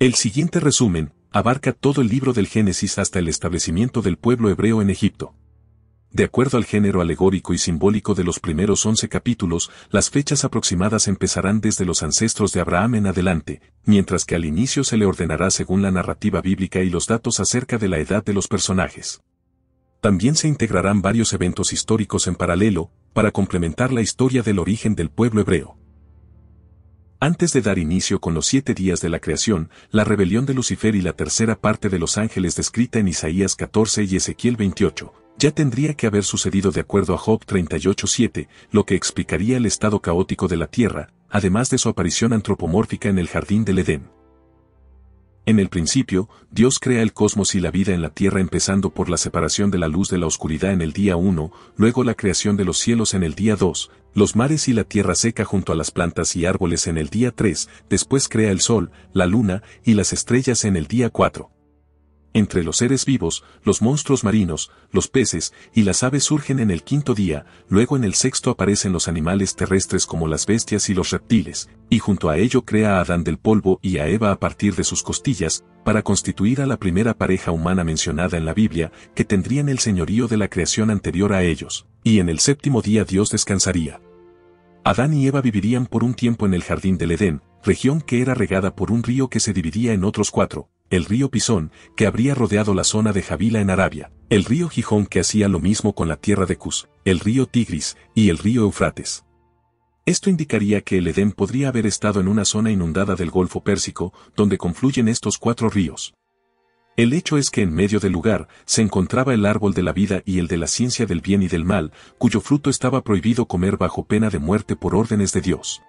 El siguiente resumen, abarca todo el libro del Génesis hasta el establecimiento del pueblo hebreo en Egipto. De acuerdo al género alegórico y simbólico de los primeros once capítulos, las fechas aproximadas empezarán desde los ancestros de Abraham en adelante, mientras que al inicio se le ordenará según la narrativa bíblica y los datos acerca de la edad de los personajes. También se integrarán varios eventos históricos en paralelo, para complementar la historia del origen del pueblo hebreo. Antes de dar inicio con los siete días de la creación, la rebelión de Lucifer y la tercera parte de los ángeles descrita en Isaías 14 y Ezequiel 28, ya tendría que haber sucedido de acuerdo a Job 38.7, lo que explicaría el estado caótico de la Tierra, además de su aparición antropomórfica en el jardín del Edén. En el principio, Dios crea el cosmos y la vida en la tierra empezando por la separación de la luz de la oscuridad en el día 1, luego la creación de los cielos en el día 2, los mares y la tierra seca junto a las plantas y árboles en el día 3, después crea el sol, la luna y las estrellas en el día 4. Entre los seres vivos, los monstruos marinos, los peces y las aves surgen en el quinto día, luego en el sexto aparecen los animales terrestres como las bestias y los reptiles, y junto a ello crea a Adán del polvo y a Eva a partir de sus costillas, para constituir a la primera pareja humana mencionada en la Biblia, que tendrían el señorío de la creación anterior a ellos, y en el séptimo día Dios descansaría. Adán y Eva vivirían por un tiempo en el jardín del Edén, región que era regada por un río que se dividía en otros cuatro, el río Pisón, que habría rodeado la zona de Javila en Arabia, el río Gijón que hacía lo mismo con la tierra de Cus, el río Tigris y el río Eufrates. Esto indicaría que el Edén podría haber estado en una zona inundada del Golfo Pérsico, donde confluyen estos cuatro ríos. El hecho es que en medio del lugar se encontraba el árbol de la vida y el de la ciencia del bien y del mal, cuyo fruto estaba prohibido comer bajo pena de muerte por órdenes de Dios.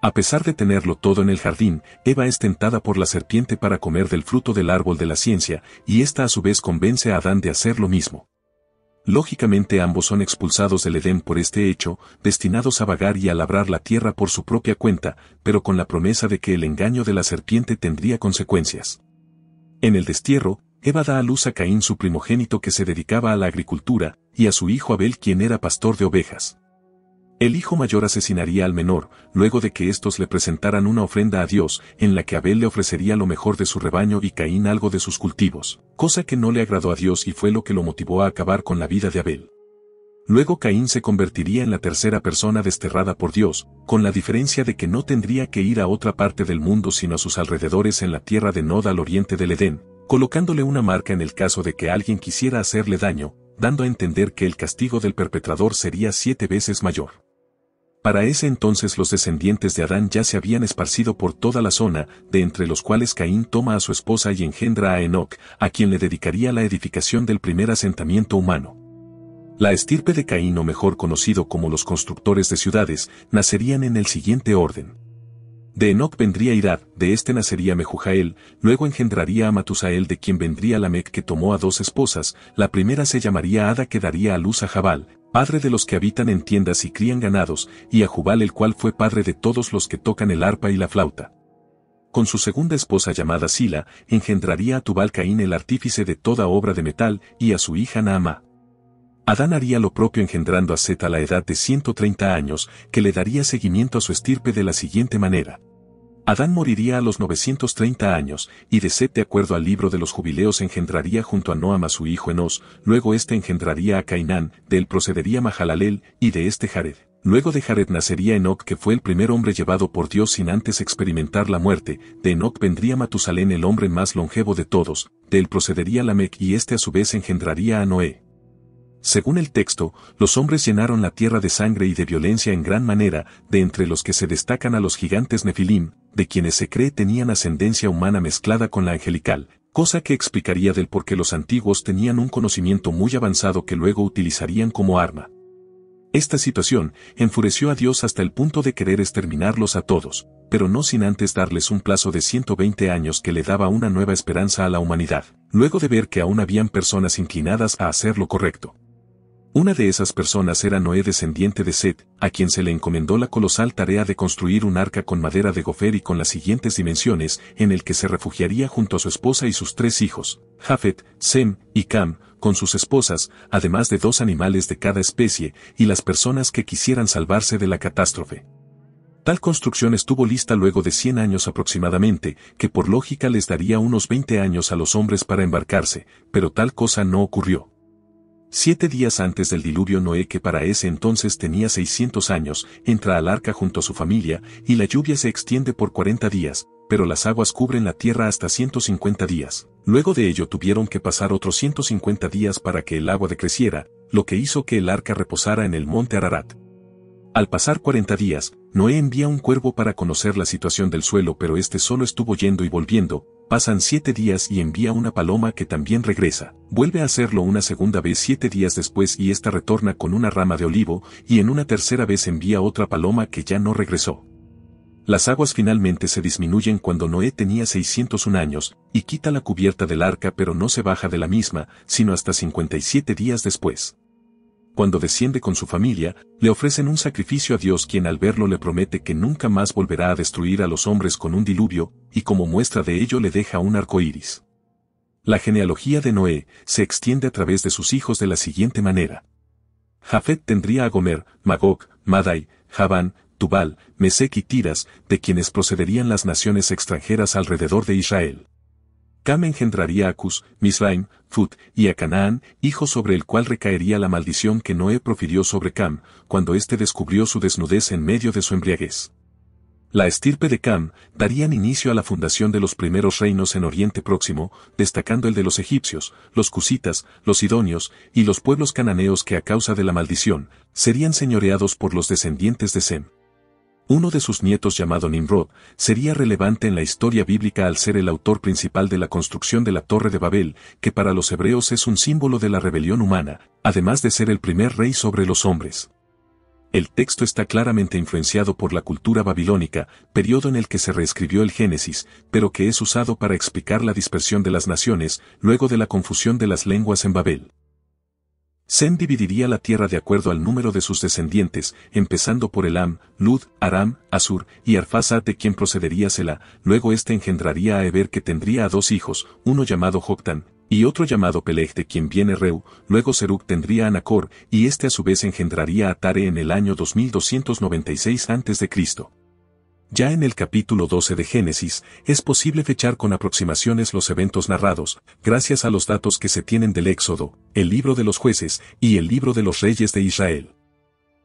A pesar de tenerlo todo en el jardín, Eva es tentada por la serpiente para comer del fruto del árbol de la ciencia, y ésta a su vez convence a Adán de hacer lo mismo. Lógicamente ambos son expulsados del Edén por este hecho, destinados a vagar y a labrar la tierra por su propia cuenta, pero con la promesa de que el engaño de la serpiente tendría consecuencias. En el destierro, Eva da a luz a Caín su primogénito que se dedicaba a la agricultura, y a su hijo Abel quien era pastor de ovejas. El hijo mayor asesinaría al menor, luego de que estos le presentaran una ofrenda a Dios, en la que Abel le ofrecería lo mejor de su rebaño y Caín algo de sus cultivos, cosa que no le agradó a Dios y fue lo que lo motivó a acabar con la vida de Abel. Luego Caín se convertiría en la tercera persona desterrada por Dios, con la diferencia de que no tendría que ir a otra parte del mundo sino a sus alrededores en la tierra de Nod al oriente del Edén, colocándole una marca en el caso de que alguien quisiera hacerle daño, dando a entender que el castigo del perpetrador sería siete veces mayor. Para ese entonces los descendientes de Adán ya se habían esparcido por toda la zona, de entre los cuales Caín toma a su esposa y engendra a Enoch, a quien le dedicaría la edificación del primer asentamiento humano. La estirpe de Caín o mejor conocido como los constructores de ciudades, nacerían en el siguiente orden. De Enoch vendría Irad, de este nacería Mejujael, luego engendraría a Matusael de quien vendría Lamec que tomó a dos esposas, la primera se llamaría Ada que daría a luz a Jabal, padre de los que habitan en tiendas y crían ganados, y a Jubal el cual fue padre de todos los que tocan el arpa y la flauta. Con su segunda esposa llamada Sila, engendraría a Tubal Caín el artífice de toda obra de metal, y a su hija Naamá. Adán haría lo propio engendrando a Set a la edad de 130 años, que le daría seguimiento a su estirpe de la siguiente manera. Adán moriría a los 930 años, y de Set de acuerdo al libro de los jubileos engendraría junto a Noam a su hijo Enos, luego este engendraría a Cainán, de él procedería Mahalalel, y de este Jared. Luego de Jared nacería Enoch que fue el primer hombre llevado por Dios sin antes experimentar la muerte, de Enoch vendría Matusalén el hombre más longevo de todos, de él procedería Lamec y este a su vez engendraría a Noé. Según el texto, los hombres llenaron la tierra de sangre y de violencia en gran manera, de entre los que se destacan a los gigantes Nefilim, de quienes se cree tenían ascendencia humana mezclada con la angelical, cosa que explicaría del por qué los antiguos tenían un conocimiento muy avanzado que luego utilizarían como arma. Esta situación enfureció a Dios hasta el punto de querer exterminarlos a todos, pero no sin antes darles un plazo de 120 años que le daba una nueva esperanza a la humanidad, luego de ver que aún habían personas inclinadas a hacer lo correcto. Una de esas personas era Noé descendiente de Set, a quien se le encomendó la colosal tarea de construir un arca con madera de gofer y con las siguientes dimensiones, en el que se refugiaría junto a su esposa y sus tres hijos, Jafet, Sem y Cam, con sus esposas, además de dos animales de cada especie, y las personas que quisieran salvarse de la catástrofe. Tal construcción estuvo lista luego de 100 años aproximadamente, que por lógica les daría unos 20 años a los hombres para embarcarse, pero tal cosa no ocurrió. Siete días antes del diluvio Noé, que para ese entonces tenía 600 años, entra al arca junto a su familia, y la lluvia se extiende por 40 días, pero las aguas cubren la tierra hasta 150 días. Luego de ello tuvieron que pasar otros 150 días para que el agua decreciera, lo que hizo que el arca reposara en el monte Ararat. Al pasar 40 días, Noé envía un cuervo para conocer la situación del suelo, pero este solo estuvo yendo y volviendo, Pasan siete días y envía una paloma que también regresa. Vuelve a hacerlo una segunda vez siete días después y esta retorna con una rama de olivo, y en una tercera vez envía otra paloma que ya no regresó. Las aguas finalmente se disminuyen cuando Noé tenía 601 años, y quita la cubierta del arca pero no se baja de la misma, sino hasta 57 días después cuando desciende con su familia, le ofrecen un sacrificio a Dios quien al verlo le promete que nunca más volverá a destruir a los hombres con un diluvio, y como muestra de ello le deja un arco iris. La genealogía de Noé se extiende a través de sus hijos de la siguiente manera. Jafet tendría a Gomer, Magog, Madai, Javán, Tubal, Mesec y Tiras, de quienes procederían las naciones extranjeras alrededor de Israel. Cam engendraría a Cus, Misraim, Fut, y a Canaán, hijo sobre el cual recaería la maldición que Noé profirió sobre Cam, cuando éste descubrió su desnudez en medio de su embriaguez. La estirpe de Cam darían inicio a la fundación de los primeros reinos en Oriente Próximo, destacando el de los egipcios, los cusitas, los sidonios y los pueblos cananeos que a causa de la maldición serían señoreados por los descendientes de Sem. Uno de sus nietos llamado Nimrod sería relevante en la historia bíblica al ser el autor principal de la construcción de la Torre de Babel, que para los hebreos es un símbolo de la rebelión humana, además de ser el primer rey sobre los hombres. El texto está claramente influenciado por la cultura babilónica, periodo en el que se reescribió el Génesis, pero que es usado para explicar la dispersión de las naciones luego de la confusión de las lenguas en Babel. Sem dividiría la tierra de acuerdo al número de sus descendientes, empezando por Elam, Lud, Aram, Asur y Arfazat de quien procedería Sela, luego este engendraría a Eber que tendría a dos hijos, uno llamado Joctan, y otro llamado Peleg de quien viene Reu, luego Seruk tendría a Nacor, y este a su vez engendraría a Tare en el año 2296 a.C. Ya en el capítulo 12 de Génesis, es posible fechar con aproximaciones los eventos narrados, gracias a los datos que se tienen del Éxodo, el libro de los jueces y el libro de los reyes de Israel.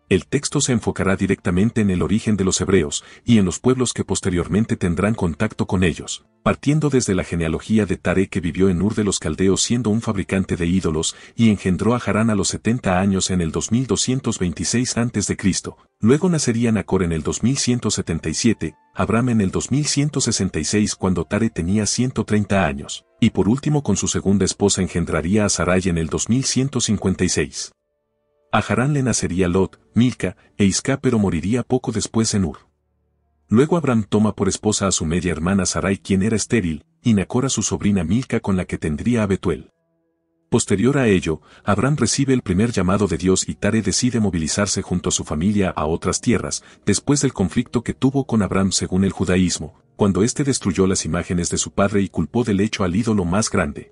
El texto se enfocará directamente en el origen de los hebreos y en los pueblos que posteriormente tendrán contacto con ellos, partiendo desde la genealogía de Tare que vivió en Ur de los Caldeos siendo un fabricante de ídolos y engendró a Harán a los 70 años en el 2226 a.C., luego nacería Nacor en el 2177, Abraham en el 2166 cuando Tare tenía 130 años, y por último con su segunda esposa engendraría a Sarai en el 2156. A Harán le nacería Lot, Milca e Isca pero moriría poco después en Ur. Luego Abraham toma por esposa a su media hermana Sarai quien era estéril, y Nacor a su sobrina Milca con la que tendría a Betuel. Posterior a ello, Abraham recibe el primer llamado de Dios y Tare decide movilizarse junto a su familia a otras tierras, después del conflicto que tuvo con Abraham según el judaísmo, cuando éste destruyó las imágenes de su padre y culpó del hecho al ídolo más grande.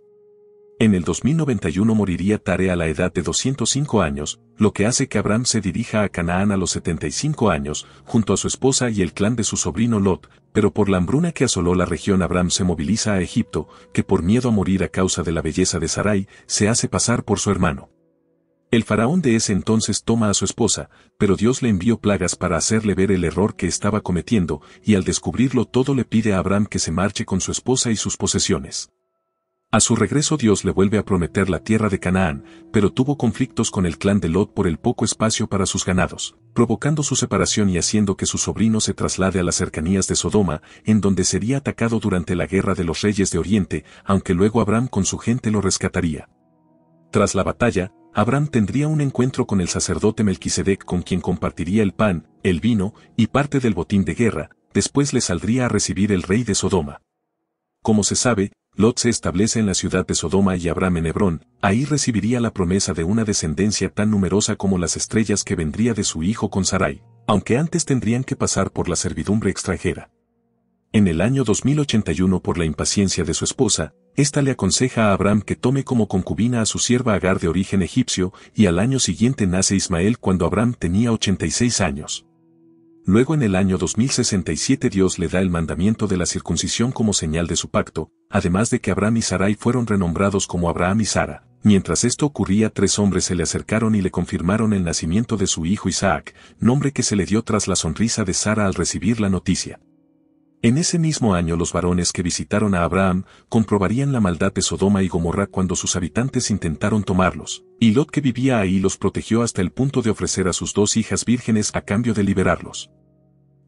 En el 2091 moriría Tare a la edad de 205 años, lo que hace que Abraham se dirija a Canaán a los 75 años, junto a su esposa y el clan de su sobrino Lot, pero por la hambruna que asoló la región Abraham se moviliza a Egipto, que por miedo a morir a causa de la belleza de Sarai, se hace pasar por su hermano. El faraón de ese entonces toma a su esposa, pero Dios le envió plagas para hacerle ver el error que estaba cometiendo, y al descubrirlo todo le pide a Abraham que se marche con su esposa y sus posesiones. A su regreso Dios le vuelve a prometer la tierra de Canaán, pero tuvo conflictos con el clan de Lot por el poco espacio para sus ganados, provocando su separación y haciendo que su sobrino se traslade a las cercanías de Sodoma, en donde sería atacado durante la guerra de los reyes de Oriente, aunque luego Abraham con su gente lo rescataría. Tras la batalla, Abraham tendría un encuentro con el sacerdote Melquisedec con quien compartiría el pan, el vino y parte del botín de guerra, después le saldría a recibir el rey de Sodoma. Como se sabe, Lot se establece en la ciudad de Sodoma y Abraham en Hebrón, ahí recibiría la promesa de una descendencia tan numerosa como las estrellas que vendría de su hijo con Sarai, aunque antes tendrían que pasar por la servidumbre extranjera. En el año 2081 por la impaciencia de su esposa, ésta le aconseja a Abraham que tome como concubina a su sierva Agar de origen egipcio, y al año siguiente nace Ismael cuando Abraham tenía 86 años. Luego en el año 2067 Dios le da el mandamiento de la circuncisión como señal de su pacto, además de que Abraham y Sarai fueron renombrados como Abraham y Sara. Mientras esto ocurría tres hombres se le acercaron y le confirmaron el nacimiento de su hijo Isaac, nombre que se le dio tras la sonrisa de Sara al recibir la noticia. En ese mismo año los varones que visitaron a Abraham comprobarían la maldad de Sodoma y Gomorra cuando sus habitantes intentaron tomarlos, y Lot que vivía ahí los protegió hasta el punto de ofrecer a sus dos hijas vírgenes a cambio de liberarlos.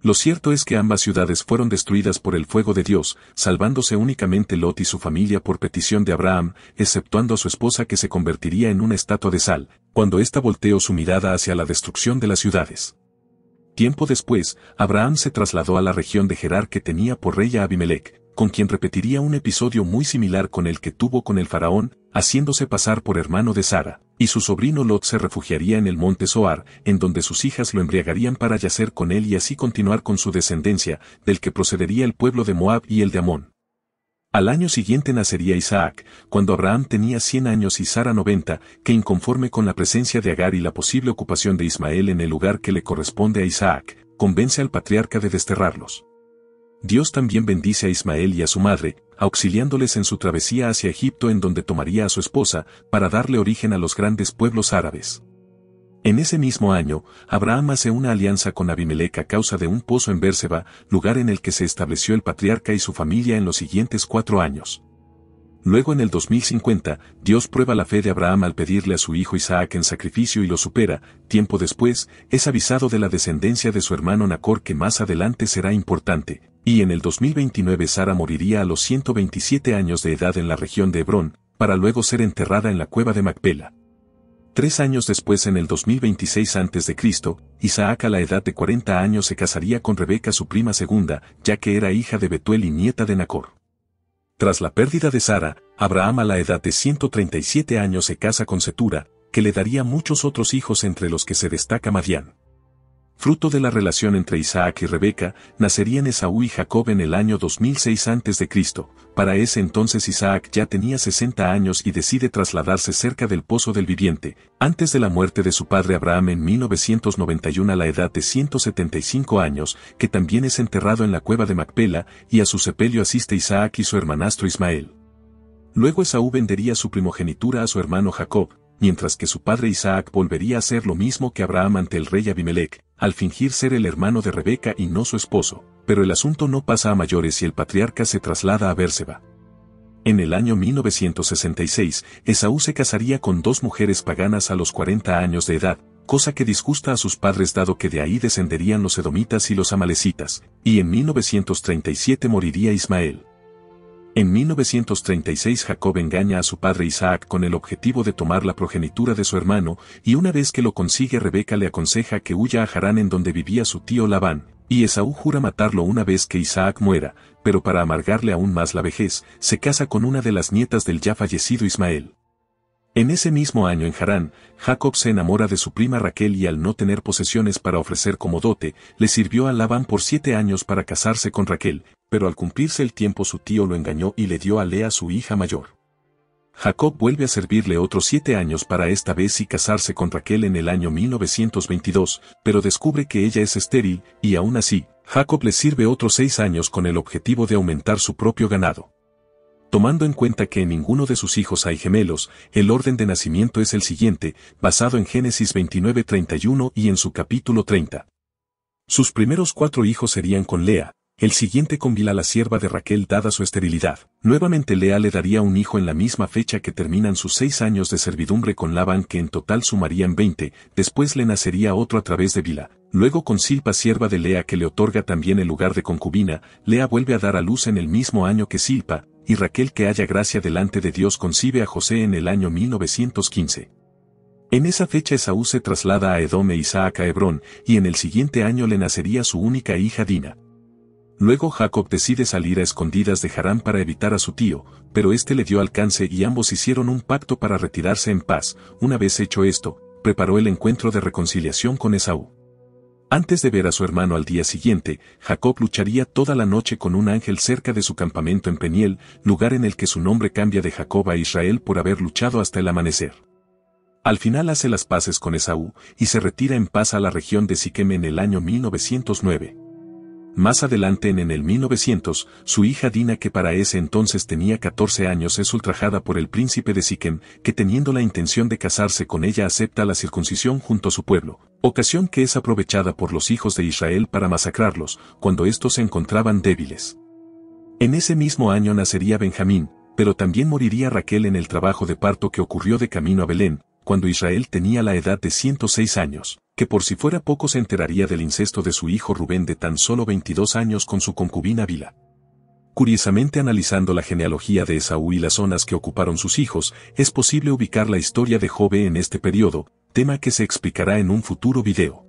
Lo cierto es que ambas ciudades fueron destruidas por el fuego de Dios, salvándose únicamente Lot y su familia por petición de Abraham, exceptuando a su esposa que se convertiría en una estatua de sal, cuando ésta volteó su mirada hacia la destrucción de las ciudades. Tiempo después, Abraham se trasladó a la región de Gerar que tenía por rey a Abimelech, con quien repetiría un episodio muy similar con el que tuvo con el faraón, haciéndose pasar por hermano de Sara, y su sobrino Lot se refugiaría en el monte Soar, en donde sus hijas lo embriagarían para yacer con él y así continuar con su descendencia, del que procedería el pueblo de Moab y el de Amón. Al año siguiente nacería Isaac, cuando Abraham tenía 100 años y Sara 90, que inconforme con la presencia de Agar y la posible ocupación de Ismael en el lugar que le corresponde a Isaac, convence al patriarca de desterrarlos. Dios también bendice a Ismael y a su madre, auxiliándoles en su travesía hacia Egipto en donde tomaría a su esposa, para darle origen a los grandes pueblos árabes. En ese mismo año, Abraham hace una alianza con Abimelech a causa de un pozo en Bérseba, lugar en el que se estableció el patriarca y su familia en los siguientes cuatro años. Luego en el 2050, Dios prueba la fe de Abraham al pedirle a su hijo Isaac en sacrificio y lo supera, tiempo después, es avisado de la descendencia de su hermano Nacor que más adelante será importante, y en el 2029 Sara moriría a los 127 años de edad en la región de Hebrón, para luego ser enterrada en la cueva de Macpela. Tres años después, en el 2026 a.C., Isaac a la edad de 40 años se casaría con Rebeca, su prima segunda, ya que era hija de Betuel y nieta de Nacor. Tras la pérdida de Sara, Abraham a la edad de 137 años se casa con Setura, que le daría muchos otros hijos entre los que se destaca Madián fruto de la relación entre Isaac y Rebeca, nacerían Esaú y Jacob en el año 2006 a.C. Para ese entonces Isaac ya tenía 60 años y decide trasladarse cerca del Pozo del Viviente, antes de la muerte de su padre Abraham en 1991 a la edad de 175 años, que también es enterrado en la cueva de Macpela, y a su sepelio asiste Isaac y su hermanastro Ismael. Luego Esaú vendería su primogenitura a su hermano Jacob, mientras que su padre Isaac volvería a hacer lo mismo que Abraham ante el rey Abimelech, al fingir ser el hermano de Rebeca y no su esposo, pero el asunto no pasa a mayores y el patriarca se traslada a Bérseba. En el año 1966, Esaú se casaría con dos mujeres paganas a los 40 años de edad, cosa que disgusta a sus padres dado que de ahí descenderían los edomitas y los amalecitas, y en 1937 moriría Ismael. En 1936 Jacob engaña a su padre Isaac con el objetivo de tomar la progenitura de su hermano, y una vez que lo consigue Rebeca le aconseja que huya a Harán en donde vivía su tío Labán, y Esaú jura matarlo una vez que Isaac muera, pero para amargarle aún más la vejez, se casa con una de las nietas del ya fallecido Ismael. En ese mismo año en Harán, Jacob se enamora de su prima Raquel y al no tener posesiones para ofrecer como dote, le sirvió a Labán por siete años para casarse con Raquel, pero al cumplirse el tiempo su tío lo engañó y le dio a Lea su hija mayor. Jacob vuelve a servirle otros siete años para esta vez y casarse con Raquel en el año 1922, pero descubre que ella es estéril, y aún así, Jacob le sirve otros seis años con el objetivo de aumentar su propio ganado. Tomando en cuenta que en ninguno de sus hijos hay gemelos, el orden de nacimiento es el siguiente, basado en Génesis 29-31 y en su capítulo 30. Sus primeros cuatro hijos serían con Lea, el siguiente con Vila, la sierva de Raquel dada su esterilidad. Nuevamente Lea le daría un hijo en la misma fecha que terminan sus seis años de servidumbre con Laban que en total sumarían veinte, después le nacería otro a través de Vila. Luego con Silpa sierva de Lea que le otorga también el lugar de concubina, Lea vuelve a dar a luz en el mismo año que Silpa, y Raquel que haya gracia delante de Dios concibe a José en el año 1915. En esa fecha Esaú se traslada a Edom e Isaac a Hebrón, y en el siguiente año le nacería su única hija Dina. Luego Jacob decide salir a escondidas de Harán para evitar a su tío, pero este le dio alcance y ambos hicieron un pacto para retirarse en paz. Una vez hecho esto, preparó el encuentro de reconciliación con Esaú. Antes de ver a su hermano al día siguiente, Jacob lucharía toda la noche con un ángel cerca de su campamento en Peniel, lugar en el que su nombre cambia de Jacob a Israel por haber luchado hasta el amanecer. Al final hace las paces con Esaú y se retira en paz a la región de Siquem en el año 1909. Más adelante en el 1900, su hija Dina que para ese entonces tenía 14 años es ultrajada por el príncipe de Siquem, que teniendo la intención de casarse con ella acepta la circuncisión junto a su pueblo, ocasión que es aprovechada por los hijos de Israel para masacrarlos, cuando estos se encontraban débiles. En ese mismo año nacería Benjamín, pero también moriría Raquel en el trabajo de parto que ocurrió de camino a Belén, cuando Israel tenía la edad de 106 años que por si fuera poco se enteraría del incesto de su hijo Rubén de tan solo 22 años con su concubina Vila. Curiosamente analizando la genealogía de Esaú y las zonas que ocuparon sus hijos, es posible ubicar la historia de Jove en este periodo, tema que se explicará en un futuro video.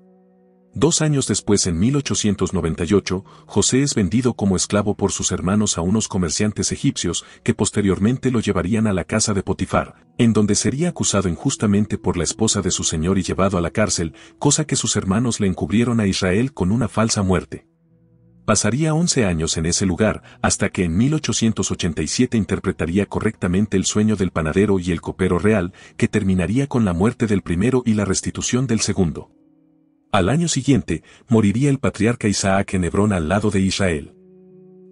Dos años después, en 1898, José es vendido como esclavo por sus hermanos a unos comerciantes egipcios que posteriormente lo llevarían a la casa de Potifar, en donde sería acusado injustamente por la esposa de su señor y llevado a la cárcel, cosa que sus hermanos le encubrieron a Israel con una falsa muerte. Pasaría 11 años en ese lugar hasta que en 1887 interpretaría correctamente el sueño del panadero y el copero real, que terminaría con la muerte del primero y la restitución del segundo. Al año siguiente, moriría el patriarca Isaac en Hebrón al lado de Israel.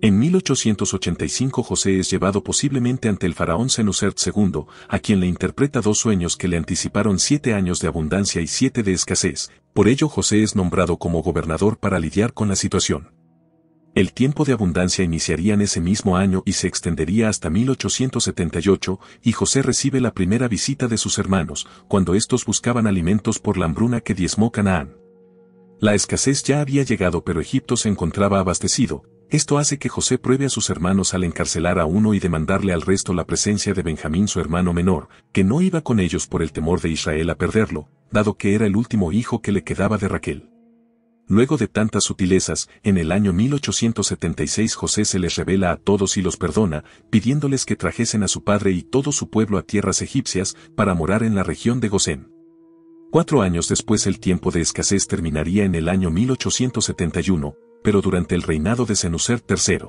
En 1885 José es llevado posiblemente ante el faraón Senusert II, a quien le interpreta dos sueños que le anticiparon siete años de abundancia y siete de escasez, por ello José es nombrado como gobernador para lidiar con la situación. El tiempo de abundancia iniciaría en ese mismo año y se extendería hasta 1878, y José recibe la primera visita de sus hermanos, cuando estos buscaban alimentos por la hambruna que diezmó Canaán. La escasez ya había llegado pero Egipto se encontraba abastecido, esto hace que José pruebe a sus hermanos al encarcelar a uno y demandarle al resto la presencia de Benjamín su hermano menor, que no iba con ellos por el temor de Israel a perderlo, dado que era el último hijo que le quedaba de Raquel. Luego de tantas sutilezas, en el año 1876 José se les revela a todos y los perdona, pidiéndoles que trajesen a su padre y todo su pueblo a tierras egipcias para morar en la región de Gosén. Cuatro años después el tiempo de escasez terminaría en el año 1871, pero durante el reinado de Senusert III.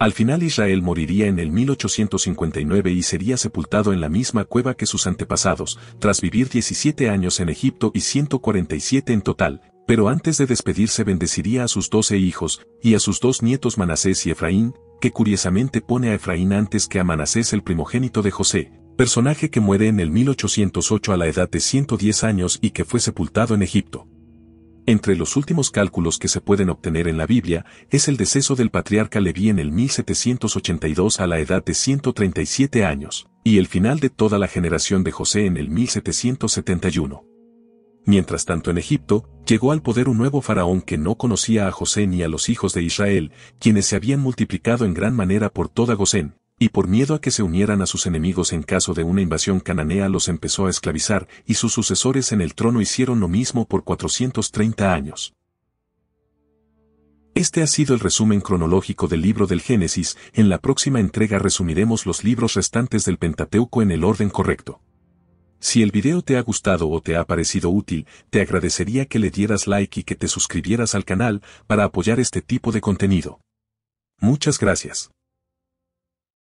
Al final Israel moriría en el 1859 y sería sepultado en la misma cueva que sus antepasados, tras vivir 17 años en Egipto y 147 en total, pero antes de despedirse bendeciría a sus doce hijos y a sus dos nietos Manasés y Efraín, que curiosamente pone a Efraín antes que a Manasés el primogénito de José, personaje que muere en el 1808 a la edad de 110 años y que fue sepultado en Egipto. Entre los últimos cálculos que se pueden obtener en la Biblia es el deceso del patriarca Leví en el 1782 a la edad de 137 años, y el final de toda la generación de José en el 1771. Mientras tanto en Egipto, llegó al poder un nuevo faraón que no conocía a José ni a los hijos de Israel, quienes se habían multiplicado en gran manera por toda Gosén, y por miedo a que se unieran a sus enemigos en caso de una invasión cananea los empezó a esclavizar, y sus sucesores en el trono hicieron lo mismo por 430 años. Este ha sido el resumen cronológico del libro del Génesis, en la próxima entrega resumiremos los libros restantes del Pentateuco en el orden correcto. Si el video te ha gustado o te ha parecido útil, te agradecería que le dieras like y que te suscribieras al canal para apoyar este tipo de contenido. Muchas gracias.